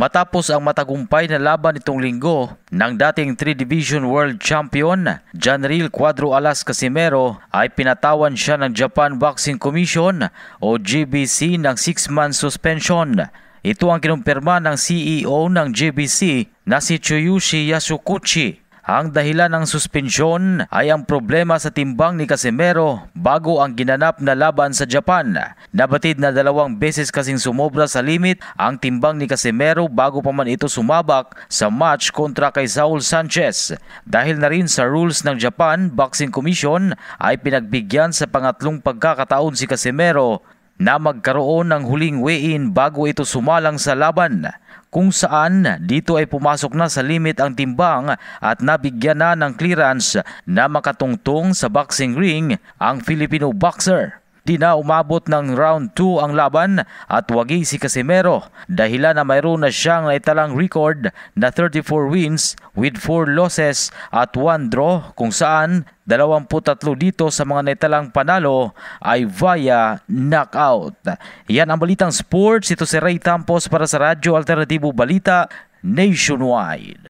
Matapos ang matagumpay na laban itong linggo ng dating 3-division world champion, Janril Cuadro Alas Casimero ay pinatawan siya ng Japan Boxing Commission o GBC ng 6-month suspension. Ito ang kinumpirma ng CEO ng GBC na si Chuyushi Yasukuchi ang dahilan ng suspensyon ay ang problema sa timbang ni Casimero bago ang ginanap na laban sa Japan. Nabatid na dalawang beses kasing sumobra sa limit ang timbang ni Casimero bago pa man ito sumabak sa match kontra kay Saul Sanchez. Dahil na rin sa rules ng Japan Boxing Commission ay pinagbigyan sa pangatlong pagkakataon si Casimero na magkaroon ng huling weigh-in bago ito sumalang sa laban kung saan dito ay pumasok na sa limit ang timbang at nabigyan na ng clearance na makatungtong sa boxing ring ang Filipino boxer. Di na umabot ng round 2 ang laban at wagi si Casimero dahil na mayroon na siyang naitalang record na 34 wins with 4 losses at 1 draw kung saan 23 dito sa mga naitalang panalo ay via knockout. Yan ang Balitang Sports. Ito si Ray Tampos para sa Radyo Alternatibo Balita Nationwide.